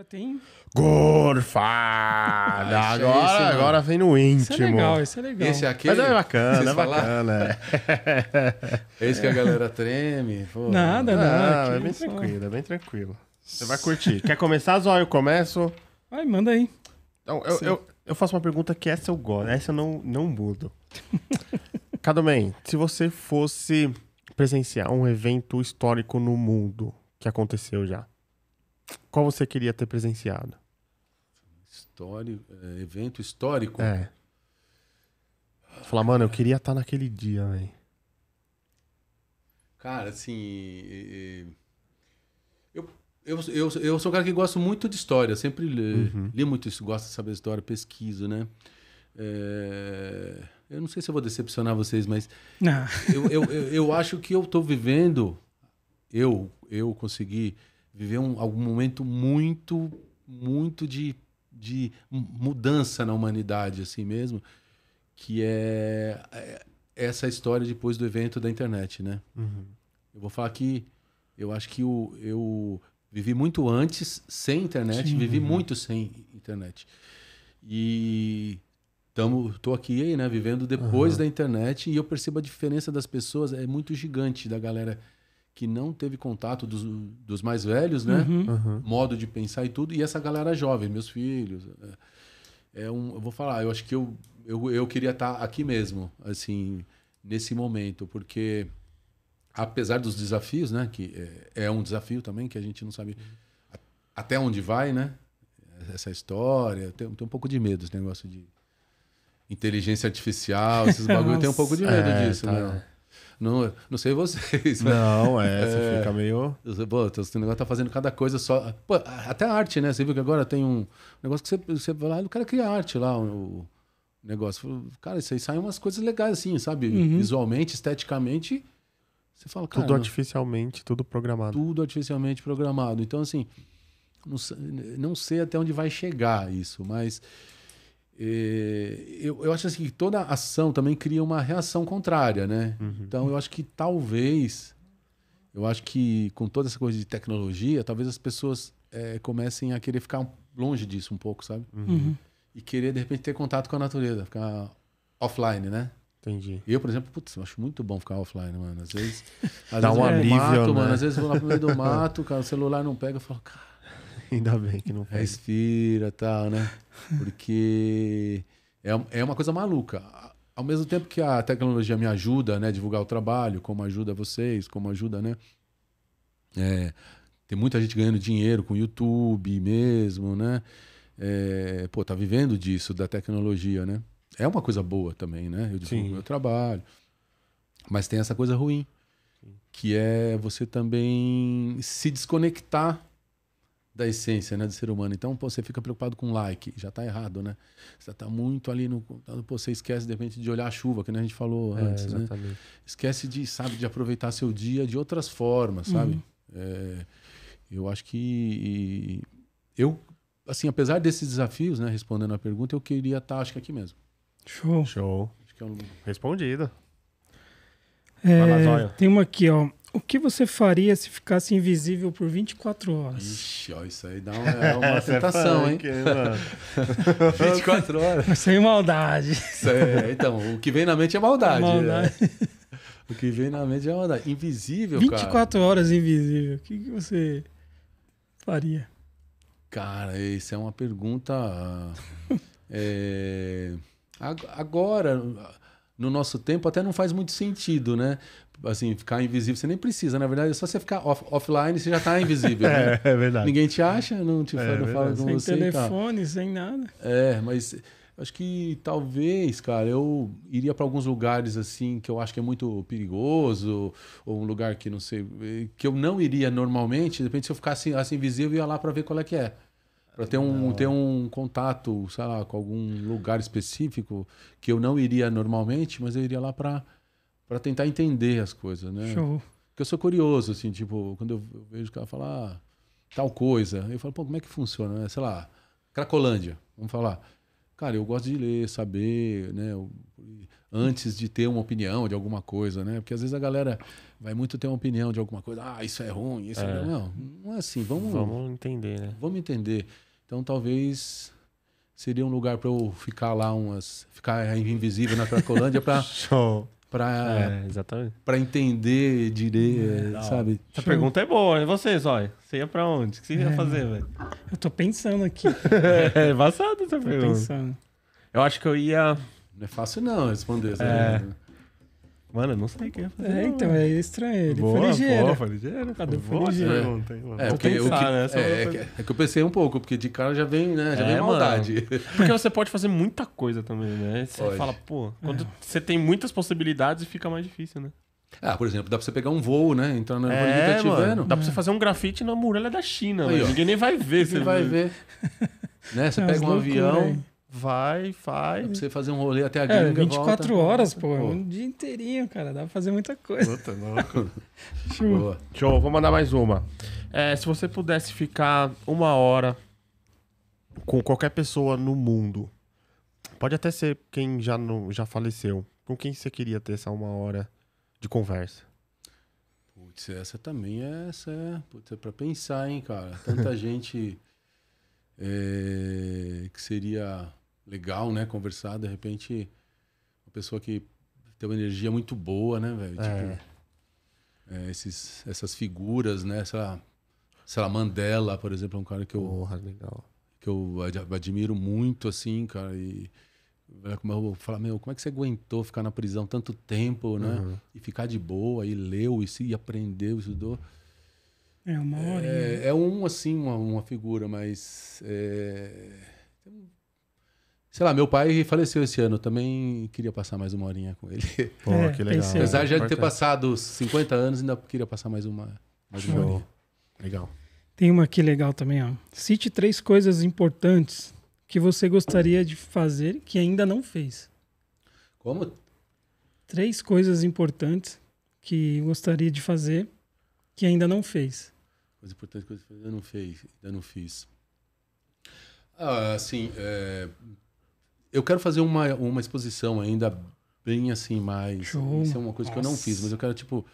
Agora tem. Gorfada! Ah, agora, agora vem no é íntimo. Isso é legal, isso é legal. Esse aqui. Mas é bacana, é bacana. é isso que a galera treme. Pô. Nada, nada. é bem só. Né? tranquilo, é bem tranquilo. Você vai curtir. Quer começar, Zóio? Eu começo. Vai, manda aí. Então, eu, eu, eu, faço uma pergunta que essa eu gosto, essa eu não, não mudo. Cadomen, se você fosse presenciar um evento histórico no mundo que aconteceu já, qual você queria ter presenciado? Histórico, eh, evento histórico? É. Falar, mano, eu queria estar tá naquele dia, velho. Cara, assim. Eu, eu, eu, eu sou um cara que gosto muito de história. Sempre li, uhum. li muito isso, gosto de saber história, pesquiso, né? É, eu não sei se eu vou decepcionar vocês, mas. Eu, eu, eu, eu, acho que eu estou vivendo. Eu, eu consegui viveu um, algum momento muito, muito de, de mudança na humanidade, assim mesmo, que é, é essa história depois do evento da internet, né? Uhum. Eu vou falar que eu acho que o, eu vivi muito antes sem internet, Sim. vivi uhum. muito sem internet. E tamo, tô aqui aí, né, vivendo depois uhum. da internet e eu percebo a diferença das pessoas, é muito gigante da galera que não teve contato dos, dos mais velhos, né? Uhum. Uhum. Modo de pensar e tudo. E essa galera jovem, meus filhos. É, é um, eu vou falar, eu acho que eu, eu, eu queria estar aqui mesmo, assim, nesse momento, porque apesar dos desafios, né? Que é, é um desafio também, que a gente não sabe uhum. até onde vai, né? Essa história. Tem, tem um pouco de medo esse negócio de inteligência artificial, esses bagulho. tem um pouco de medo é, disso, tá, né? Não, não sei vocês. Não, é, você é, fica meio. Pô, o negócio tá fazendo cada coisa só. Pô, até arte, né? Você viu que agora tem um negócio que você, você vai lá, o cara cria arte lá, o negócio. Cara, isso aí sai umas coisas legais, assim, sabe? Uhum. Visualmente, esteticamente. Você fala, cara. Tudo artificialmente, tudo programado. Tudo artificialmente programado. Então, assim, não, não sei até onde vai chegar isso, mas eh, eu, eu acho assim que toda ação também cria uma reação contrária, né? Uhum. Então eu acho que talvez, eu acho que com toda essa coisa de tecnologia, talvez as pessoas é, comecem a querer ficar longe disso um pouco, sabe? Uhum. uhum. E querer de repente ter contato com a natureza, ficar offline, né? Entendi. Eu, por exemplo, putz, eu acho muito bom ficar offline, mano. Às vezes. Às Dá vezes um alívio, mato, né? mano. Às vezes eu vou lá pro meio do mato, cara, o celular não pega, eu falo, cara Ainda bem que não pega. Respira e tal, né? Porque é, é uma coisa maluca. Ao mesmo tempo que a tecnologia me ajuda, né? Divulgar o trabalho, como ajuda vocês, como ajuda, né? É, tem muita gente ganhando dinheiro com YouTube mesmo, né? É, pô, tá vivendo disso, da tecnologia, né? É uma coisa boa também, né? Eu divulgo meu trabalho. Mas tem essa coisa ruim, que é você também se desconectar da essência, né, do ser humano. Então, pô, você fica preocupado com like, já está errado, né? Você está muito ali no, pô, você esquece de repente de olhar a chuva, que a gente falou é, antes, né? exatamente. né? Esquece de, sabe, de aproveitar seu dia de outras formas, sabe? Uhum. É, eu acho que eu, assim, apesar desses desafios, né, respondendo a pergunta, eu queria estar, tá, acho que aqui mesmo. Show. Show. Acho que é um... Respondida. É, tem uma aqui, ó. O que você faria se ficasse invisível por 24 horas? Ixi, ó, isso aí dá uma, é uma tentação, é hein? Que, 24 horas. Sem maldade. É, então, o que vem na mente é maldade. Né? maldade. O que vem na mente é maldade. Invisível, 24 cara. 24 horas invisível. O que, que você faria? Cara, isso é uma pergunta. Ah, é, agora no nosso tempo até não faz muito sentido, né? Assim, ficar invisível, você nem precisa, na verdade, é só você ficar off, offline, você já está invisível. né? É, é, verdade. Ninguém te acha, não te é, é fala, não fala com sem você. Sem telefone, sem nada. É, mas acho que talvez, cara, eu iria para alguns lugares assim que eu acho que é muito perigoso, ou um lugar que não sei, que eu não iria normalmente, de repente se eu ficasse assim, assim invisível, eu ia lá para ver qual é que é. Para ter um, ter um contato, sei lá, com algum lugar específico que eu não iria normalmente, mas eu iria lá para tentar entender as coisas, né? Show. Porque eu sou curioso, assim, tipo, quando eu vejo o cara falar ah, tal coisa, eu falo, pô, como é que funciona? né Sei lá, Cracolândia, vamos falar. Cara, eu gosto de ler, saber, né? Antes de ter uma opinião de alguma coisa, né? Porque às vezes a galera vai muito ter uma opinião de alguma coisa. Ah, isso é ruim, isso é, é Não, não é assim. Vamos, vamos entender, né? Vamos entender. Então talvez seria um lugar para eu ficar lá umas ficar invisível na Cracolândia para para é, para entender direito, é, é, sabe? Essa Show. pergunta é boa. E vocês olha Você ia para onde? O que você é, ia fazer, velho? Eu tô pensando aqui. é embaçado essa tô pergunta. Pensando. Eu acho que eu ia Não é fácil não responder, é. Né? Mano, eu não sei o que ia fazer. É, então, é estranho. Ele é boa, foi ligeiro. Boa, foi ligeiro. Cadê foi ligeiro? Né? é, porque né? é, é, é, que eu pensei um pouco, porque de cara já vem, né? Já é, vem maldade. Porque você pode fazer muita coisa também, né? Você pode. fala, pô, quando é. você tem muitas possibilidades, fica mais difícil, né? Ah, por exemplo, dá pra você pegar um voo, né? Entrar no aeroporto tá é, te vendo Dá pra você fazer um grafite na muralha da China. Aí, Ninguém nem vai ver. Você vai ver. né? Você pega um loucura, avião... Aí vai, faz. Dá pra você fazer um rolê até a é, gringa, é, 24 volta. horas, pô, pô. Um dia inteirinho, cara. Dá pra fazer muita coisa. Puta, louco. Show. Show. Vou mandar mais uma. É, se você pudesse ficar uma hora com qualquer pessoa no mundo, pode até ser quem já, não, já faleceu. Com quem você queria ter essa uma hora de conversa? Putz, essa também é, essa é, putz, é pra pensar, hein, cara. Tanta gente é, que seria legal, né? Conversar, de repente, uma pessoa que tem uma energia muito boa, né, velho? É. Tipo, é, esses, essas figuras, né? Essa, sei lá, Mandela, por exemplo, é um cara que eu. Porra, legal. Que eu admiro muito, assim, cara. E como eu falar, meu, como é que você aguentou ficar na prisão tanto tempo, né? Uhum. E ficar de boa, e leu, e, se, e aprendeu, estudou. É uma hora. É, né? é um, assim, uma, uma figura, mas. É, Sei lá, meu pai faleceu esse ano, também queria passar mais uma horinha com ele. Pô, é, que legal. Apesar de já ter passado 50 anos, ainda queria passar mais uma, mais uma horinha. Legal. Tem uma aqui legal também, ó. Cite três coisas importantes que você gostaria de fazer que ainda não fez. Como? Três coisas importantes que gostaria de fazer que ainda não fez. coisas importantes que eu não fez, ainda não fiz. Ah, assim, é eu quero fazer uma, uma exposição ainda bem assim, mais. Show. Isso é uma coisa Nossa. que eu não fiz, mas eu quero, tipo,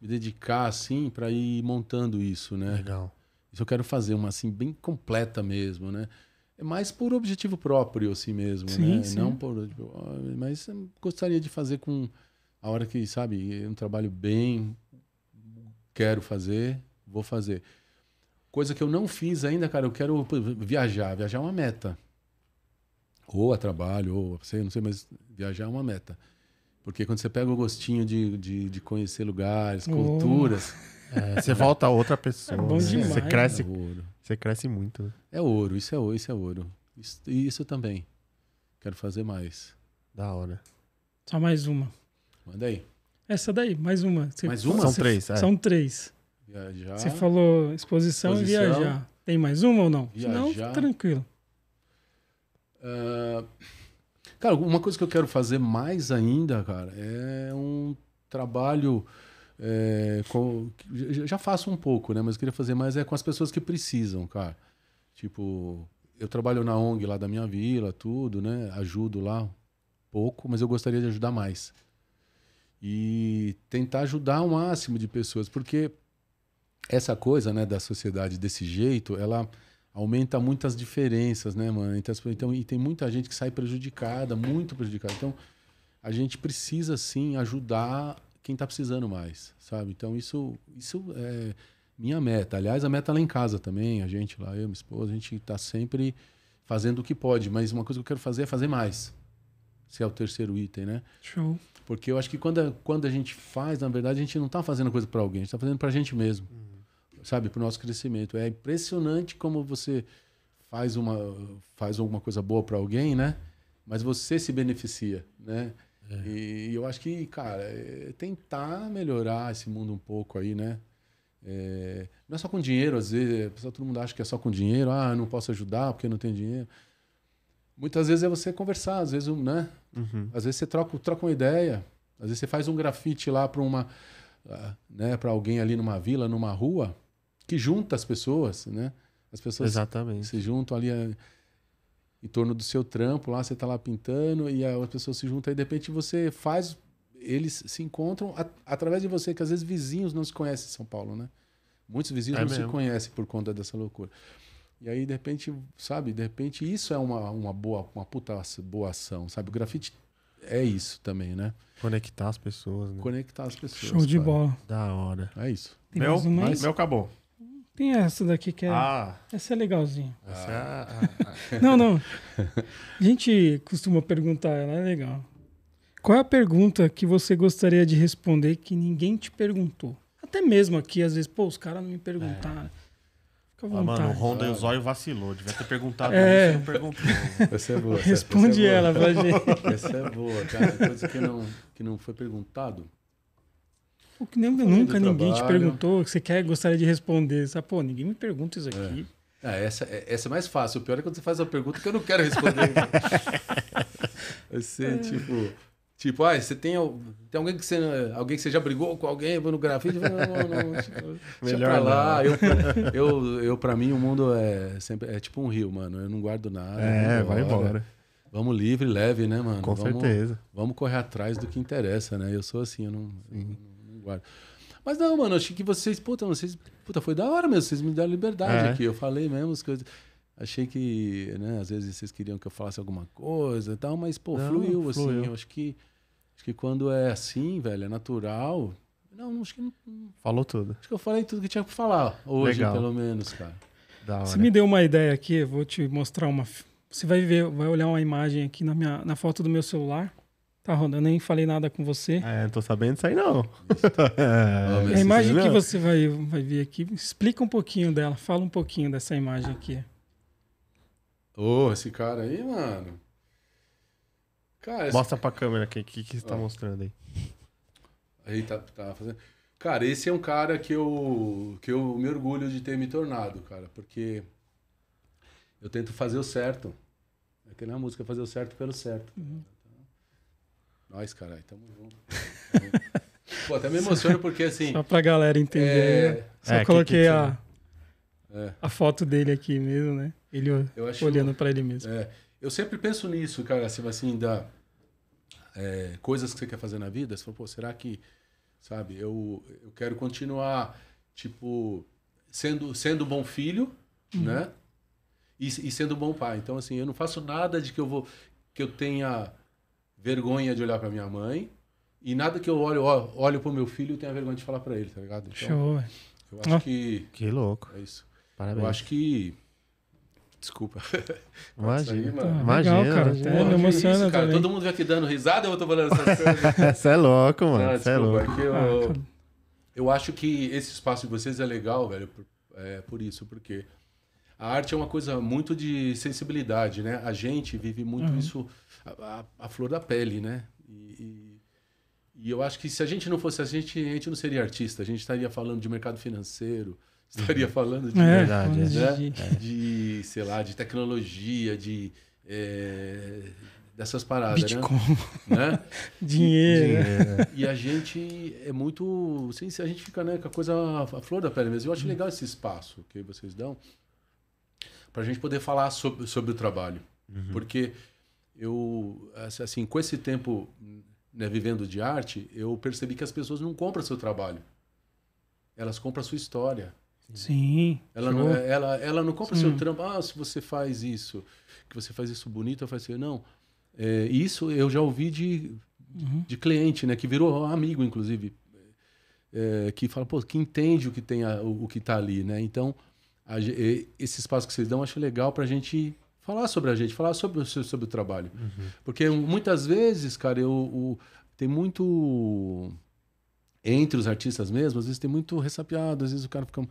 me dedicar assim para ir montando isso, né? Legal. Isso eu quero fazer, uma assim, bem completa mesmo, né? É mais por objetivo próprio, assim mesmo, sim, né? Sim. Não por. Tipo, mas gostaria de fazer com. A hora que, sabe, é um trabalho bem. Quero fazer, vou fazer. Coisa que eu não fiz ainda, cara, eu quero viajar. Viajar é uma meta. Ou a trabalho, ou sei, não sei, mas viajar é uma meta. Porque quando você pega o gostinho de, de, de conhecer lugares, oh. culturas. É, você volta a outra pessoa. É bom né? demais. Você cresce, né? é você cresce muito. É ouro, isso é ouro, isso é ouro. Isso, isso também. Quero fazer mais. Da hora. Só mais uma. Manda aí. Essa daí, mais uma. Você, mais uma? São você, três. É. São três. Viajar. Você falou exposição, exposição, e viajar. Tem mais uma ou não? Viajar. Não, tranquilo. Ah, cara, uma coisa que eu quero fazer mais ainda, cara, é um trabalho. É, com, já faço um pouco, né? Mas eu queria fazer mais é com as pessoas que precisam, cara. Tipo, eu trabalho na ONG lá da minha vila, tudo, né? Ajudo lá pouco, mas eu gostaria de ajudar mais. E tentar ajudar o máximo de pessoas, porque essa coisa, né, da sociedade desse jeito, ela aumenta muitas diferenças, né, mano? Então, e tem muita gente que sai prejudicada, muito prejudicada. Então, a gente precisa, sim, ajudar quem tá precisando mais, sabe? Então, isso, isso é minha meta. Aliás, a meta é lá em casa também, a gente lá, eu, minha esposa, a gente tá sempre fazendo o que pode. Mas uma coisa que eu quero fazer é fazer mais. Se é o terceiro item, né? Show. Porque eu acho que quando a, quando a gente faz, na verdade, a gente não tá fazendo coisa para alguém, a gente tá fazendo pra gente mesmo. Hum sabe, para o nosso crescimento. É impressionante como você faz uma faz alguma coisa boa para alguém, né? Mas você se beneficia, né? É. E, eu acho que, cara, é tentar melhorar esse mundo um pouco aí, né? É, não é só com dinheiro, às vezes, é, pessoal, todo mundo acha que é só com dinheiro, ah, eu não posso ajudar porque não tem dinheiro. Muitas vezes é você conversar, às vezes, né? Uhum. Às vezes você troca, troca uma ideia, às vezes você faz um grafite lá para uma, ah, né, para alguém ali numa vila, numa rua, que junta as pessoas, né? As pessoas Exatamente. se juntam ali a, eh, em torno do seu trampo, lá você está lá pintando e as pessoas se juntam e de repente você faz eles se encontram através de você, que às vezes vizinhos não se conhecem em São Paulo, né? Muitos vizinhos é não mesmo. se conhecem por conta dessa loucura. E aí, de repente, sabe, de repente isso é uma, uma boa, uma puta boa ação, sabe? O grafite é isso também, né? Conectar as pessoas, né? Conectar as pessoas. Show de cara. bola. Da hora. É isso. meu, meu acabou. Tem essa daqui que é. Ah. Essa é legalzinha. Ah. Essa é não, não. A gente costuma perguntar, ela é legal. Qual é a pergunta que você gostaria de responder que ninguém te perguntou? Até mesmo aqui, às vezes, pô, os caras não me perguntaram. É. Ah, mano, o Honda e o Zóio vacilou. Devia ter perguntado é. isso não perguntou. Essa é boa. Responde essa é boa. É ela pra gente. Essa é boa, cara. Coisa que não, que não foi perguntado. O que nem, nunca ninguém trabalho. te perguntou, que você quer gostaria de responder. Sabe? Pô, ninguém me pergunta isso aqui. É. Ah, essa, é, essa é mais fácil. O pior é quando você faz a pergunta que eu não quero responder. você, né? assim, é. tipo, tipo, ah, você tem, tem alguém que você, alguém que você já brigou com alguém vou no grafite? Não, não, não tipo, Melhor lá. Eu, eu, eu para mim o mundo é sempre é tipo um rio, mano. Eu não guardo nada. É, vai embora. embora. Vamos livre, leve, né, mano? Com vamos, certeza. Vamos correr atrás do que interessa, né? Eu sou assim, eu não mas não, mano, achei que vocês, puta, vocês, puta, foi da hora mesmo, vocês me deram liberdade é. aqui. Eu falei mesmo as coisas. Achei que, né, às vezes vocês queriam que eu falasse alguma coisa e tal, mas, pô, não, fluiu, fluiu, assim. Eu acho que, acho que quando é assim, velho, é natural. Não, acho que não. Falou tudo. Acho que eu falei tudo que tinha pra falar hoje, Legal. pelo menos, cara. Da hora. Você me deu uma ideia aqui, eu vou te mostrar uma. Você vai ver, vai olhar uma imagem aqui na, minha, na foto do meu celular. Tá, Ronda, eu nem falei nada com você. É, tô sabendo disso aí não. é, a imagem que você vai, vai ver aqui, explica um pouquinho dela, fala um pouquinho dessa imagem aqui. Ô, oh, esse cara aí, mano. Cara, esse... Mostra pra câmera quem o que, que você tá oh. mostrando aí? Aí tá, tá fazendo. Cara, esse é um cara que eu, que eu me orgulho de ter me tornado, cara, porque eu tento fazer o certo. É que na música, fazer o certo pelo certo. Uhum. Nós, caralho, tamo junto. Pô, até me emociona porque assim. Só pra galera entender. É... Só é, coloquei que, que a, é. a foto dele aqui mesmo, né? Ele acho, olhando para ele mesmo. É, eu sempre penso nisso, cara, assim, assim da, é, coisas que você quer fazer na vida. Você fala, pô, será que. Sabe, eu, eu quero continuar, tipo, sendo, sendo bom filho, uhum. né? E, e sendo bom pai. Então, assim, eu não faço nada de que eu vou. que eu tenha vergonha de olhar para minha mãe. E nada que eu olho, olho pro meu filho, eu tenha a vergonha de falar para ele, tá ligado? Então, Show. Eu acho oh, que. Que louco. É isso. Parabéns. Eu acho que. Desculpa. Imagina. Aí, mano. Ah, imagina. Legal, cara. Imagina. isso, cara. Todo mundo vai aqui dando risada eu tô falando essas coisas. Você é louco, mano. Você ah, é louco. Eu, ah, eu acho que esse espaço de vocês é legal, velho, por, é, por isso, porque a arte é uma coisa muito de sensibilidade, né? A gente vive muito uhum. isso a, a, a, flor da pele, né? E, e, e, eu acho que se a gente não fosse assim, a gente, a gente não seria artista. A gente estaria falando de mercado financeiro, estaria uhum. falando de, é, verdade, né? é. de, sei lá, de tecnologia, de é, dessas paradas, né? Bitcoin. né? Dinheiro. É. E a gente é muito, sim, a gente fica né, com a coisa a flor da pele mesmo. Eu acho uhum. legal esse espaço que vocês dão para a gente poder falar sobre, sobre o trabalho. Uhum. Porque eu, assim, com esse tempo né, vivendo de arte, eu percebi que as pessoas não compram seu trabalho. Elas compram a sua história. Sim. Ela, não, é, ela, ela não compra Sim. seu trampo. Ah, se você faz isso, que você faz isso bonito, eu faço assim. Não. É, isso eu já ouvi de, uhum. de cliente, né? Que virou amigo, inclusive. É, que fala, pô, que entende o que tem a, o, o, que tá ali, né? Então, a, esse espaço que vocês dão, acho legal para a gente falar sobre a gente, falar sobre o, sobre o trabalho. Uhum. Porque muitas vezes, cara, eu, eu, tem muito. Entre os artistas mesmo, às vezes tem muito ressapiado, às vezes o cara fica.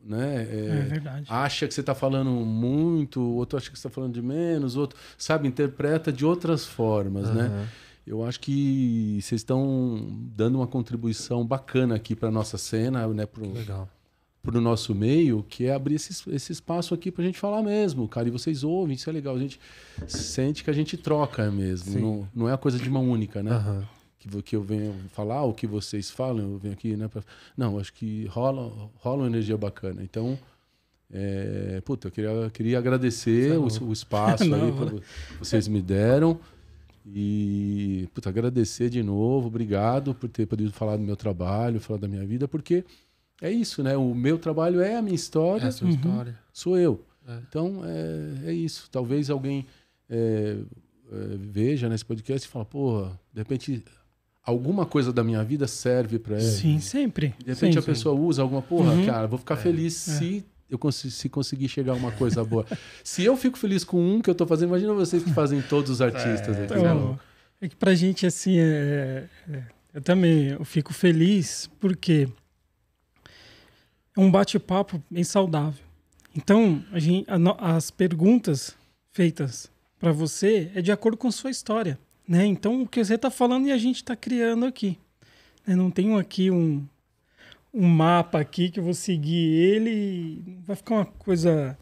Né? É, é verdade. Acha que você está falando muito, outro acha que você está falando de menos, outro, sabe, interpreta de outras formas, né? uhum. né? Eu acho que vocês estão dando uma contribuição bacana aqui para nossa cena, né? Pro, Legal para o nosso meio, que é abrir esse, esse espaço aqui para a gente falar mesmo, cara. E vocês ouvem, isso é legal. A gente sente que a gente troca mesmo. Não, não, é a coisa de mão única, né? Uhum. Que, que eu venho falar, o que vocês falam, eu venho aqui, né? Pra... Não, acho que rola, rola uma energia bacana. Então, é... puta, eu queria, queria agradecer o, o, espaço não, aí que né? vocês me deram. E, puta, agradecer de novo. Obrigado por ter podido falar do meu trabalho, falar da minha vida, porque é isso, né? O meu trabalho é a minha história. É a sua uhum. história. Sou eu. É. Então, é, é isso. Talvez alguém é, é veja nesse podcast e fala, porra, de repente alguma coisa da minha vida serve para ela. Sim, sempre. De repente a pessoa usa alguma, porra, uhum. cara, vou ficar é. feliz é. se eu cons se conseguir chegar a uma coisa boa. se eu fico feliz com um que eu tô fazendo, imagina vocês que fazem todos os artistas. É, aqui, então, é que pra gente, assim, eu também eu fico feliz porque um bate-papo bem saudável. Então, a gente, a, as perguntas feitas para você é de acordo com sua história, né? Então, o que você está falando e a gente está criando aqui. Né? não tenho aqui um, um mapa aqui que eu vou seguir ele, vai ficar uma coisa,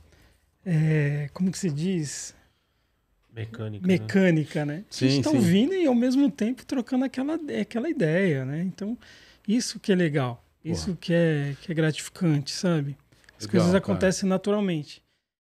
é, como que se diz? Mecânica. Né? Mecânica, né? né? Sim, a gente está ouvindo e ao mesmo tempo trocando aquela, é, aquela ideia, né? Então, isso que é legal. Isso que é, que é gratificante, sabe? As Legal, coisas acontecem cara. naturalmente.